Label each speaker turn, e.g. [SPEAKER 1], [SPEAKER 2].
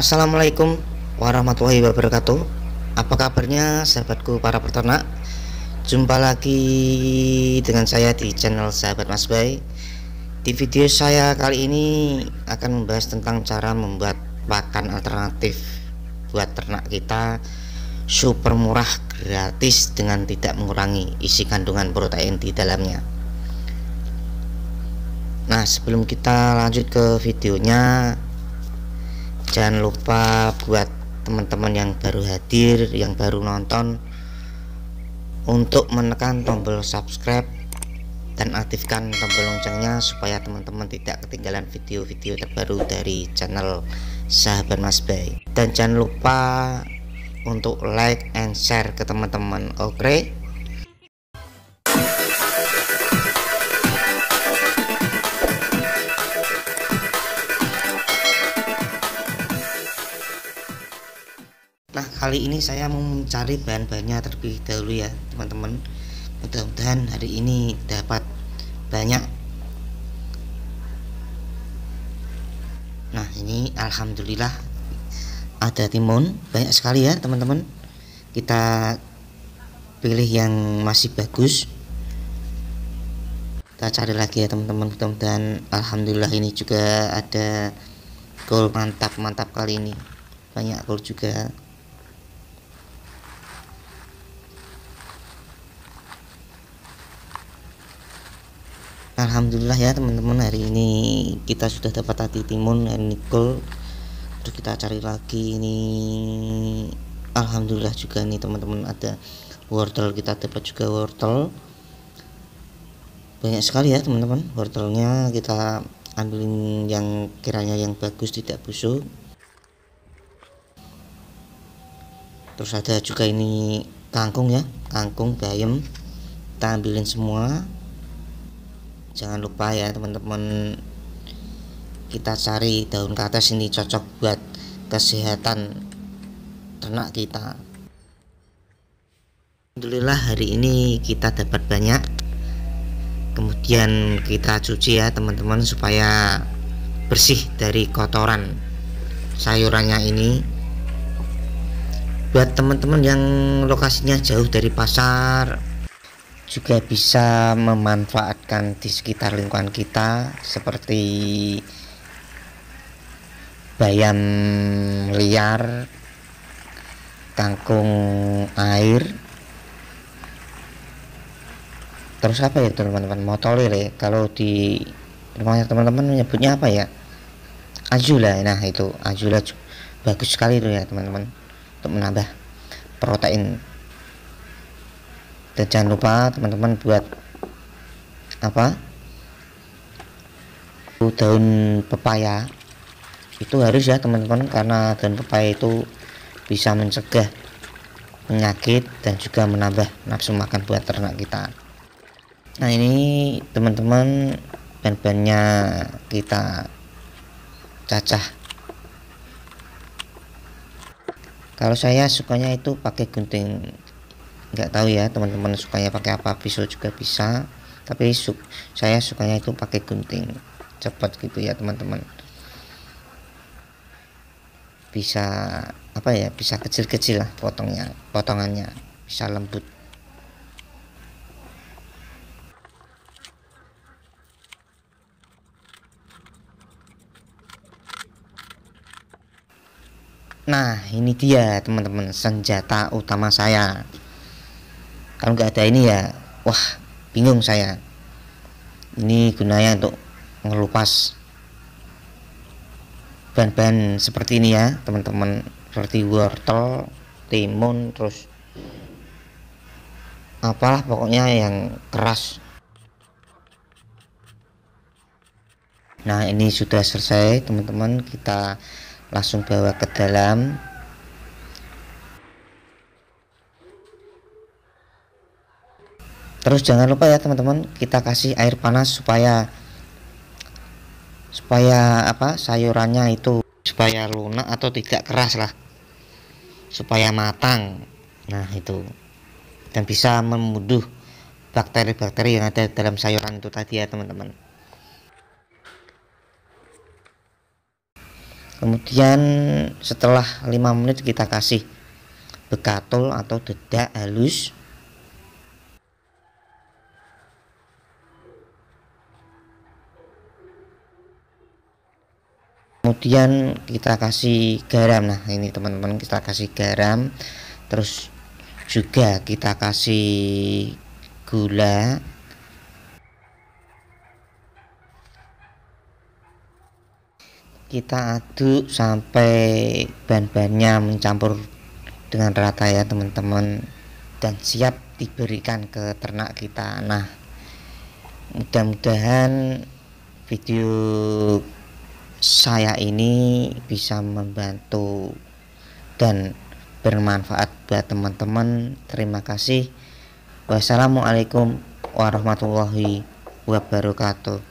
[SPEAKER 1] Assalamualaikum warahmatullahi wabarakatuh Apa kabarnya sahabatku para peternak Jumpa lagi dengan saya di channel sahabat mas bay Di video saya kali ini akan membahas tentang cara membuat pakan alternatif Buat ternak kita super murah gratis dengan tidak mengurangi isi kandungan protein di dalamnya Nah sebelum kita lanjut ke videonya jangan lupa buat teman-teman yang baru hadir yang baru nonton untuk menekan tombol subscribe dan aktifkan tombol loncengnya supaya teman-teman tidak ketinggalan video-video terbaru dari channel sahabat mas bay dan jangan lupa untuk like and share ke teman-teman oke okay? kali ini saya mau mencari bahan-bahannya terlebih dahulu ya teman-teman mudah-mudahan hari ini dapat banyak nah ini alhamdulillah ada timun banyak sekali ya teman-teman kita pilih yang masih bagus kita cari lagi ya teman-teman mudah-mudahan alhamdulillah ini juga ada gol mantap-mantap kali ini banyak gol juga Alhamdulillah ya teman-teman hari ini kita sudah dapat hati timun dan nikel terus kita cari lagi ini Alhamdulillah juga nih teman-teman ada wortel kita dapat juga wortel banyak sekali ya teman-teman wortelnya kita ambilin yang kiranya yang bagus tidak busuk terus ada juga ini kangkung ya kangkung bayam kita ambilin semua jangan lupa ya teman-teman kita cari daun kates ini cocok buat kesehatan ternak kita Alhamdulillah hari ini kita dapat banyak kemudian kita cuci ya teman-teman supaya bersih dari kotoran sayurannya ini buat teman-teman yang lokasinya jauh dari pasar juga bisa memanfaatkan di sekitar lingkungan kita seperti bayam liar kangkung air terus apa ya teman-teman motolir ya kalau di rumahnya teman-teman menyebutnya apa ya ajula nah itu ajula bagus sekali itu ya teman-teman untuk menambah protein dan jangan lupa teman-teman buat apa daun pepaya itu harus ya teman-teman karena daun pepaya itu bisa mencegah penyakit dan juga menambah nafsu makan buat ternak kita nah ini teman-teman bahan-bahannya kita cacah kalau saya sukanya itu pakai gunting nggak tahu ya teman-teman sukanya pakai apa pisau juga bisa tapi su saya sukanya itu pakai gunting cepat gitu ya teman-teman bisa apa ya bisa kecil-kecil lah potongnya potongannya bisa lembut Nah ini dia teman-teman senjata utama saya kalau nggak ada ini ya wah bingung saya ini gunanya untuk ngelupas bahan-bahan seperti ini ya teman-teman seperti wortel timun terus apalah pokoknya yang keras nah ini sudah selesai teman-teman kita langsung bawa ke dalam terus jangan lupa ya teman-teman kita kasih air panas supaya supaya apa sayurannya itu supaya lunak atau tidak keras lah supaya matang nah itu dan bisa memuduh bakteri-bakteri yang ada dalam sayuran itu tadi ya teman-teman kemudian setelah 5 menit kita kasih bekatul atau dedak halus kemudian kita kasih garam nah ini teman-teman kita kasih garam terus juga kita kasih gula kita aduk sampai bahan-bahannya mencampur dengan rata ya teman-teman dan siap diberikan ke ternak kita nah mudah-mudahan video saya ini bisa membantu dan bermanfaat buat teman-teman. Terima kasih. Wassalamualaikum warahmatullahi wabarakatuh.